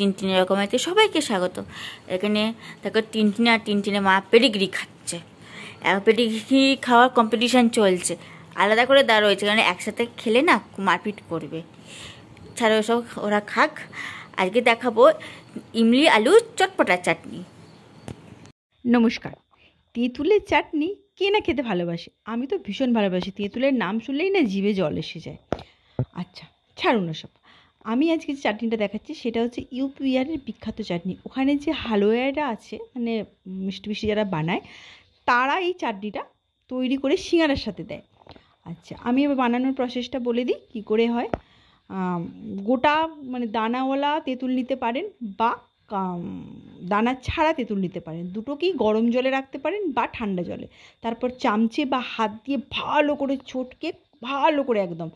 টিনটিনের রকমারিতে সবাইকে স্বাগত এখানে দেখো টিনটিনা আর টিনটিনে মা পেডিগ্রি খাচ্ছে পেডিগ্রি খাওয়ার কম্পিটিশান চলছে আলাদা করে দাঁড় রয়েছে কারণ একসাথে খেলে না মারপিট করবে ছাড়া ওসব ওরা খাক আজকে দেখাবো ইমলি আলু চটপটা চাটনি নমস্কার তেঁতুলের চাটনি কে না খেতে ভালোবাসে আমি তো ভীষণ ভালোবাসি তেঁতুলের নাম শুনলেই না জিভে জল এসে যায় আচ্ছা ছাড়ুন ওসব আমি আজকে যে চাটনিটা দেখাচ্ছি সেটা হচ্ছে ইউপিআরের বিখ্যাত চাটনি ওখানে যে হালুয়াটা আছে মানে মিষ্টি মিষ্টি যারা বানায় তারা এই চাটনিটা তৈরি করে সিঙ্গারার সাথে দেয় আচ্ছা আমি এবার বানানোর প্রসেসটা বলে দিই কী করে হয় গোটা মানে দানাওয়ালা তেঁতুল নিতে পারেন বা দানা ছাড়া তেঁতুল নিতে পারেন দুটোকেই গরম জলে রাখতে পারেন বা ঠান্ডা জলে তারপর চামচে বা হাত দিয়ে ভালো করে ছোটকে ভালো করে একদম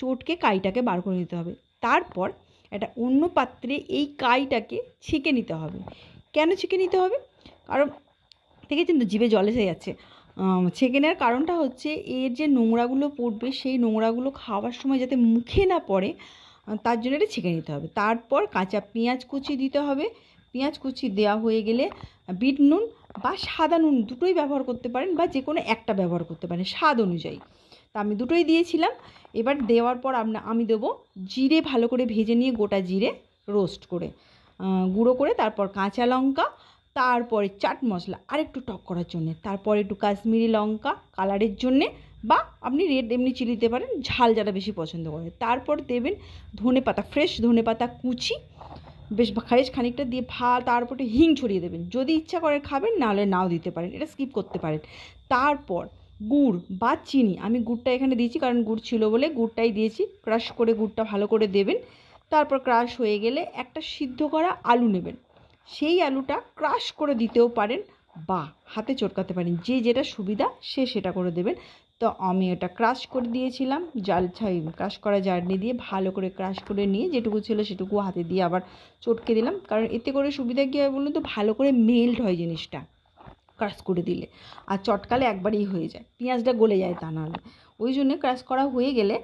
চোটকে কাইটাকে বার করে নিতে হবে তারপর একটা অন্য পাত্রে এই কাইটাকে ছেঁকে নিতে হবে কেন ছেঁকে নিতে হবে কারণ দেখেছেন তো জিভে জল এসে যাচ্ছে ছেঁকে নেওয়ার কারণটা হচ্ছে এর যে নোংরাগুলো পড়বে সেই নোংরাগুলো খাওয়ার সময় যাতে মুখে না পড়ে তার জন্য এটা ছেঁকে নিতে হবে তারপর কাঁচা পেঁয়াজ কুচি দিতে হবে পেঁয়াজ কুচি দেওয়া হয়ে গেলে বিট নুন বা সাদা নুন দুটোই ব্যবহার করতে পারেন বা যে কোনো একটা ব্যবহার করতে পারেন স্বাদ অনুযায়ী তা আমি দুটোই দিয়েছিলাম এবার দেওয়ার পর আপনা আমি দেবো জিরে ভালো করে ভেজে নিয়ে গোটা জিরে রোস্ট করে গুঁড়ো করে তারপর কাঁচা লঙ্কা তারপরে চাট মশলা আর একটু টক করার জন্যে তারপরে একটু কাশ্মীরি লঙ্কা কালারের জন্যে বা আপনি রেড এমনি চিলি দিতে পারেন ঝাল যারা বেশি পছন্দ করে তারপর দেবেন ধনে পাতা ফ্রেশ ধনে পাতা কুচি বেশ খারেজ খানিকটা দিয়ে ভা তারপরে হিং ছড়িয়ে দেবেন যদি ইচ্ছা করে খাবেন নাহলে নাও দিতে পারেন এটা স্কিপ করতে পারেন তারপর গুড় বা চিনি আমি গুড়টা এখানে দিয়েছি কারণ গুড় ছিল বলে গুড়টাই দিয়েছি ক্রাশ করে গুড়টা ভালো করে দেবেন তারপর ক্রাশ হয়ে গেলে একটা সিদ্ধ করা আলু নেবেন সেই আলুটা ক্রাশ করে দিতেও পারেন বা হাতে চটকাতে পারেন যে যেটা সুবিধা সে সেটা করে দেবেন তো আমি এটা ক্রাশ করে দিয়েছিলাম জাল ছাই ক্রাশ করা জার্নি দিয়ে ভালো করে ক্রাশ করে নিয়ে যেটুকু ছিল সেটুকু হাতে দিয়ে আবার চটকে দিলাম কারণ এতে করে সুবিধা কী হয় বলুন তো ভালো করে মেল্ট হয় জিনিসটা ক্রাশ করে দিলে আর চটকালে একবারেই হয়ে যায় পেঁয়াজটা গলে যায় তা নাহলে ওই জন্য ক্রাশ করা হয়ে গেলে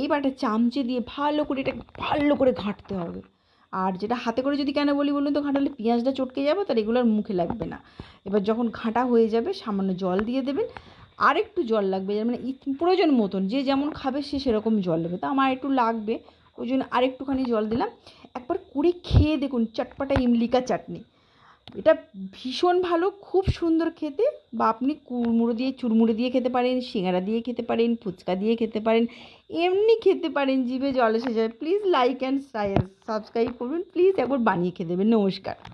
এইবার একটা চামচে দিয়ে ভালো করে এটা ভালো করে ঘাঁটতে হবে আর যেটা হাতে করে যদি কেন বলি বলুন তো ঘাঁটালে পেঁয়াজটা চটকে যাবে তার এগুলোর মুখে লাগবে না এবার যখন ঘাঁটা হয়ে যাবে সামান্য জল দিয়ে দেবেন আর একটু জল লাগবে মানে প্রয়োজন মতন যে যেমন খাবে সে সেরকম জল দেবে তা আমার একটু লাগবে ওই জন্য আরেকটুখানি জল দিলাম একবার করে খেয়ে দেখুন চটপাটা ইমলিকা চাটনি এটা ভীষণ ভালো খুব সুন্দর খেতে বা আপনি কুড়মুড়ো দিয়ে চুরমুড়ো দিয়ে খেতে পারেন সিঙ্গারা দিয়ে খেতে পারেন ফুচকা দিয়ে খেতে পারেন এমনি খেতে পারেন জিভে জল এসে যায় প্লিজ লাইক অ্যান্ড সাবস্ক্রাইব করবেন প্লিজ একবার বানিয়ে খেয়ে দেবেন নমস্কার